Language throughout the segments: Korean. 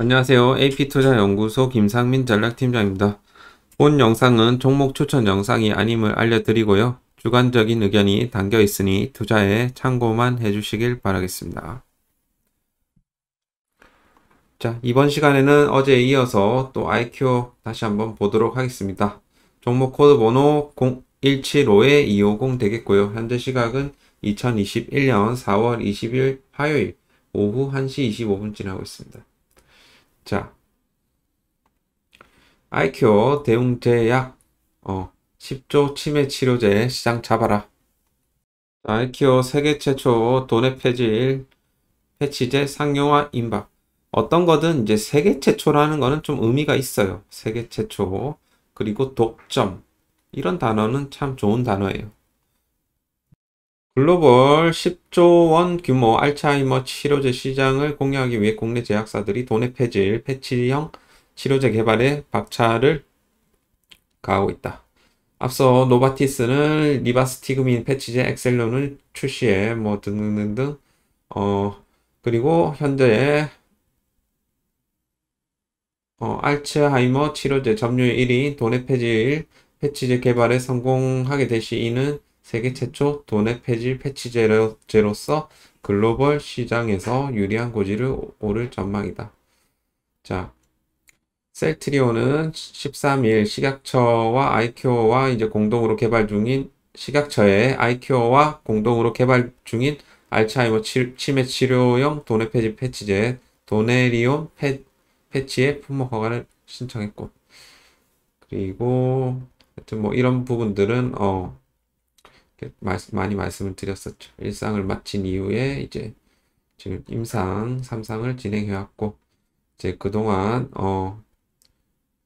안녕하세요. AP투자연구소 김상민 전략팀장입니다. 본 영상은 종목 추천 영상이 아님을 알려드리고요. 주관적인 의견이 담겨 있으니 투자에 참고만 해주시길 바라겠습니다. 자, 이번 시간에는 어제에 이어서 또 IQ 다시 한번 보도록 하겠습니다. 종목 코드 번호 0175-250 되겠고요. 현재 시각은 2021년 4월 20일 화요일 오후 1시 25분 지나고 있습니다. 자, 아이큐 어 대웅제약 어, 10조 치매 치료제 시장 잡아라. 아이큐 어 세계 최초 돈의 폐질 패치제 상용화 임박. 어떤 거든 이제 세계 최초라는 거는 좀 의미가 있어요. 세계 최초. 그리고 독점. 이런 단어는 참 좋은 단어예요. 글로벌 10조 원 규모 알츠하이머 치료제 시장을 공유하기 위해 국내 제약사들이 돈의 폐질, 패치형 치료제 개발에 박차를 가하고 있다. 앞서 노바티스는 리바스티그민 패치제 엑셀론을 출시해 뭐 등등등 어 그리고 현재 어, 알츠하이머 치료제 점유율 1위 도네페질 패치제 개발에 성공하게 되 시이는 세계 최초 돈의 폐지 패치제로서 글로벌 시장에서 유리한 고지를 오를 전망이다. 자, 셀트리온은 13일 식약처와 아이큐어와 이제 공동으로 개발 중인 식약처의 아이큐어와 공동으로 개발 중인 알츠하이머 치, 치매 치료용 도내 폐지 패치제 도네리온 패, 패치의 품목 허가를 신청했고 그리고 하여튼 뭐 이런 부분들은 어 말씀, 많이 말씀을 드렸었죠. 일상을 마친 이후에 이제 지금 임상, 삼상을 진행해왔고 이제 그동안 어,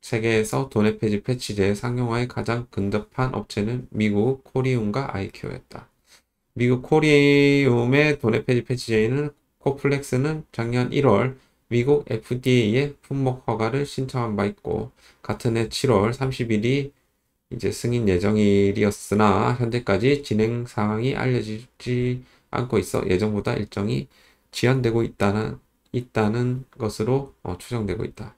세계에서 도네페지 패치제 상용화에 가장 근접한 업체는 미국 코리움과 아이큐였다. 미국 코리움의 도네페지 패치제는 코플렉스는 작년 1월 미국 FDA의 품목 허가를 신청한 바 있고 같은 해 7월 3 0일 이제 승인 예정일이었으나 현재까지 진행 상황이 알려지지 않고 있어 예정보다 일정이 지연되고 있다는 있다는 것으로 어, 추정되고 있다.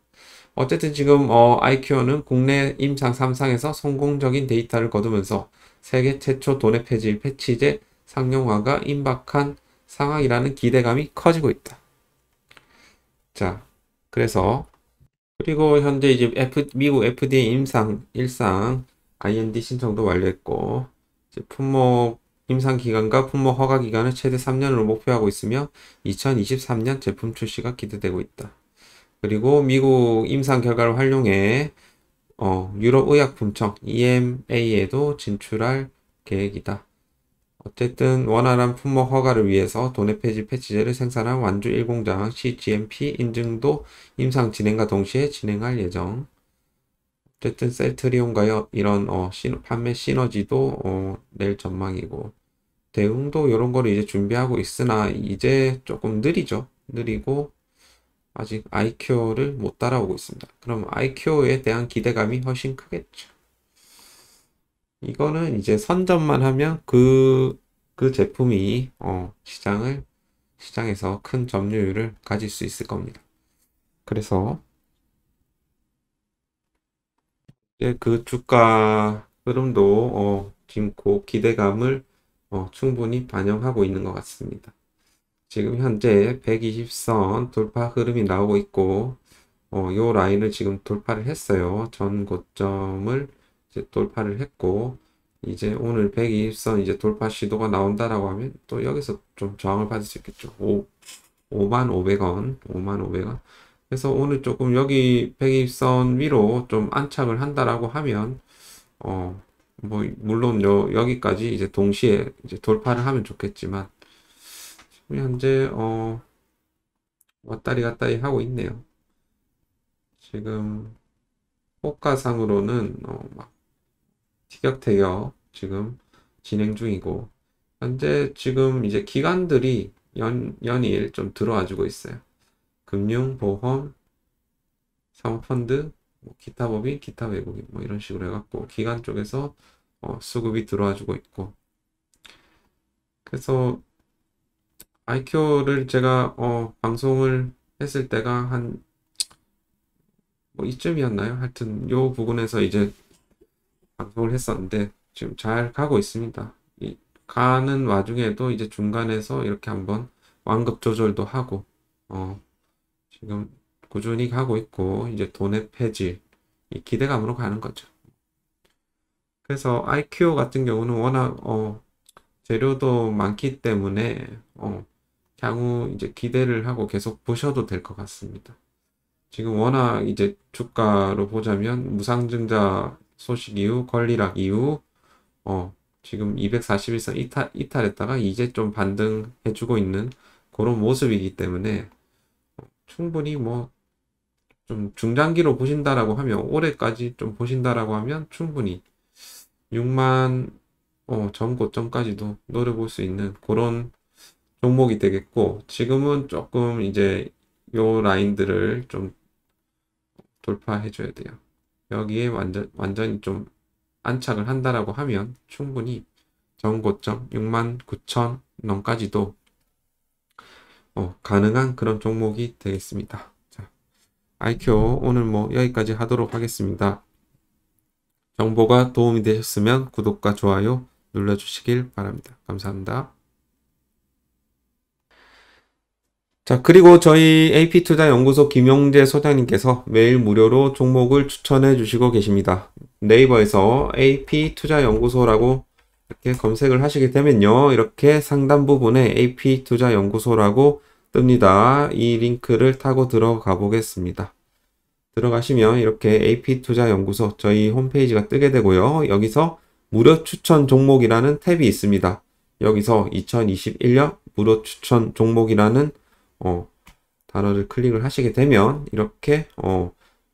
어쨌든 지금 어, IQO는 국내 임상 3상에서 성공적인 데이터를 거두면서 세계 최초 돈의 폐지 패치제 상용화가 임박한 상황이라는 기대감이 커지고 있다. 자, 그래서 그리고 현재 이제 F, 미국 FDA 임상 일상 IND 신청도 완료했고 이제 품목 임상 기간과 품목 허가 기간을 최대 3년으로 목표하고 있으며 2023년 제품 출시가 기대되고 있다. 그리고 미국 임상 결과를 활용해 어, 유럽의약품청 EMA에도 진출할 계획이다. 어쨌든 원활한 품목 허가를 위해서 도네 폐지 패치제를 생산한 완주 1공장 CGMP 인증도 임상 진행과 동시에 진행할 예정. 어쨌든 셀트리온과요 이런 어, 시너, 판매 시너지도 어, 낼 전망이고 대응도 이런 거를 이제 준비하고 있으나 이제 조금 느리죠. 느리고 아직 IQ를 못 따라오고 있습니다. 그럼 IQ에 대한 기대감이 훨씬 크겠죠. 이거는 이제 선점만 하면 그, 그 제품이 어, 시장을 시장에서 큰 점유율을 가질 수 있을 겁니다. 그래서 이제 그 주가 흐름도 어, 김고 기대감을 어, 충분히 반영하고 있는 것 같습니다. 지금 현재 120선 돌파 흐름이 나오고 있고 어, 요 라인을 지금 돌파를 했어요. 전 고점을 이제 돌파를 했고 이제 오늘 120선 이제 돌파 시도가 나온다라고 하면 또 여기서 좀 저항을 받을 수 있겠죠. 5, 5만 500원, 5만 500원. 그래서 오늘 조금 여기 백입선 위로 좀 안착을 한다라고 하면 어 뭐 물론 요 여기까지 이제 동시에 이제 돌파를 하면 좋겠지만 지금 현재 어 왔다리 갔다리 하고 있네요. 지금 호가상으로는 어막 티격태격 지금 진행 중이고 현재 지금 이제 기관들이 연, 연일 좀 들어와 주고 있어요. 금융, 보험, 사모펀드, 뭐 기타 법인, 기타 외국인 뭐 이런 식으로 해갖고 기관 쪽에서 어, 수급이 들어와주고 있고 그래서 IQ를 제가 어, 방송을 했을 때가 한 뭐 이쯤이었나요? 하여튼 요 부분에서 이제 방송을 했었는데 지금 잘 가고 있습니다. 이, 가는 와중에도 이제 중간에서 이렇게 한번 완급 조절도 하고 어, 지금 꾸준히 가고 있고 이제 돈의 폐지 이 기대감으로 가는 거죠. 그래서 IQ 같은 경우는 워낙 어, 재료도 많기 때문에 어, 향후 이제 기대를 하고 계속 보셔도 될 것 같습니다. 지금 워낙 이제 주가로 보자면 무상증자 소식 이후 권리락 이후 어, 지금 241선 이탈, 이탈했다가 이제 좀 반등해주고 있는 그런 모습이기 때문에 충분히 뭐 좀 중장기로 보신다라고 하면 올해까지 좀 보신다라고 하면 충분히 6만 어, 전 고점까지도 노려볼 수 있는 그런 종목이 되겠고 지금은 조금 이제 요 라인들을 좀 돌파해 줘야 돼요. 여기에 완전, 완전히 좀 안착을 한다라고 하면 충분히 전 고점 6만 9천 원까지도 어, 가능한 그런 종목이 되겠습니다. 자, IQ 오늘 뭐 여기까지 하도록 하겠습니다. 정보가 도움이 되셨으면 구독과 좋아요 눌러주시길 바랍니다. 감사합니다. 자, 그리고 저희 AP투자연구소 김용재 소장님께서 매일 무료로 종목을 추천해 주시고 계십니다. 네이버에서 AP투자연구소라고 이렇게 검색을 하시게 되면요. 이렇게 상단 부분에 AP투자연구소라고 뜹니다. 이 링크를 타고 들어가 보겠습니다. 들어가시면 이렇게 AP투자연구소 저희 홈페이지가 뜨게 되고요. 여기서 무료 추천 종목이라는 탭이 있습니다. 여기서 2021년 무료 추천 종목이라는 어, 단어를 클릭을 하시게 되면 이렇게 어,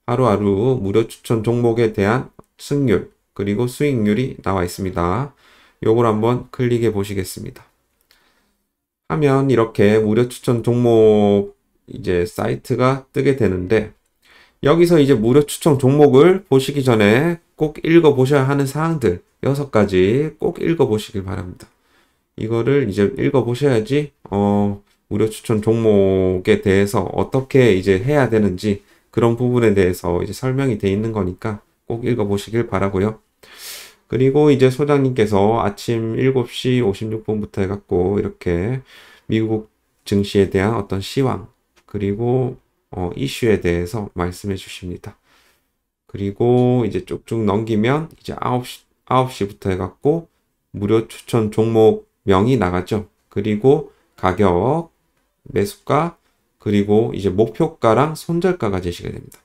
하루하루 무료 추천 종목에 대한 승률 그리고 수익률이 나와 있습니다. 요걸 한번 클릭해 보시겠습니다. 하면 이렇게 무료 추천 종목 이제 사이트가 뜨게 되는데 여기서 이제 무료 추천 종목을 보시기 전에 꼭 읽어 보셔야 하는 사항들 여섯 가지 꼭 읽어 보시길 바랍니다. 이거를 이제 읽어 보셔야지 어 무료 추천 종목에 대해서 어떻게 이제 해야 되는지 그런 부분에 대해서 이제 설명이 돼 있는 거니까 꼭 읽어 보시길 바라고요. 그리고 이제 소장님께서 아침 7시 56분부터 해갖고 이렇게 미국 증시에 대한 어떤 시황 그리고 어, 이슈에 대해서 말씀해 주십니다. 그리고 이제 쭉쭉 넘기면 이제 9시, 9시부터 해갖고 무료 추천 종목 명이 나가죠. 그리고 가격, 매수가, 그리고 이제 목표가랑 손절가가 제시가 됩니다.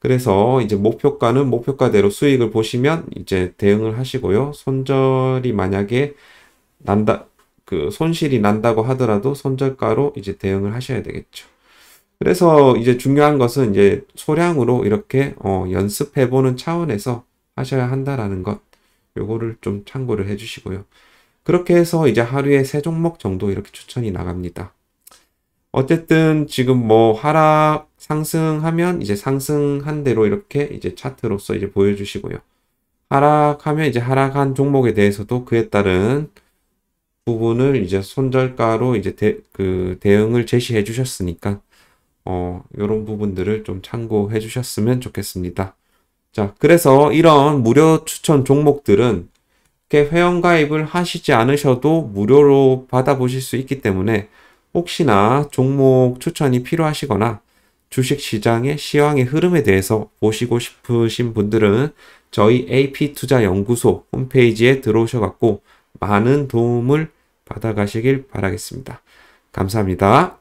그래서 이제 목표가는 목표가대로 수익을 보시면 이제 대응을 하시고요. 손절이 만약에 난다, 그 손실이 난다고 하더라도 손절가로 이제 대응을 하셔야 되겠죠. 그래서 이제 중요한 것은 이제 소량으로 이렇게 어, 연습해보는 차원에서 하셔야 한다라는 것. 요거를 좀 참고를 해주시고요. 그렇게 해서 이제 하루에 세 종목 정도 이렇게 추천이 나갑니다. 어쨌든 지금 뭐 하락 상승하면 이제 상승한 대로 이렇게 이제 차트로서 이제 보여주시고요. 하락하면 이제 하락한 종목에 대해서도 그에 따른 부분을 이제 손절가로 이제 대, 그 대응을 제시해 주셨으니까 어, 이런 부분들을 좀 참고해 주셨으면 좋겠습니다. 자, 그래서 이런 무료 추천 종목들은 이렇게 회원 가입을 하시지 않으셔도 무료로 받아보실 수 있기 때문에 혹시나 종목 추천이 필요하시거나 주식시장의 시황의 흐름에 대해서 보시고 싶으신 분들은 저희 AP투자연구소 홈페이지에 들어오셔갖고 많은 도움을 받아가시길 바라겠습니다. 감사합니다.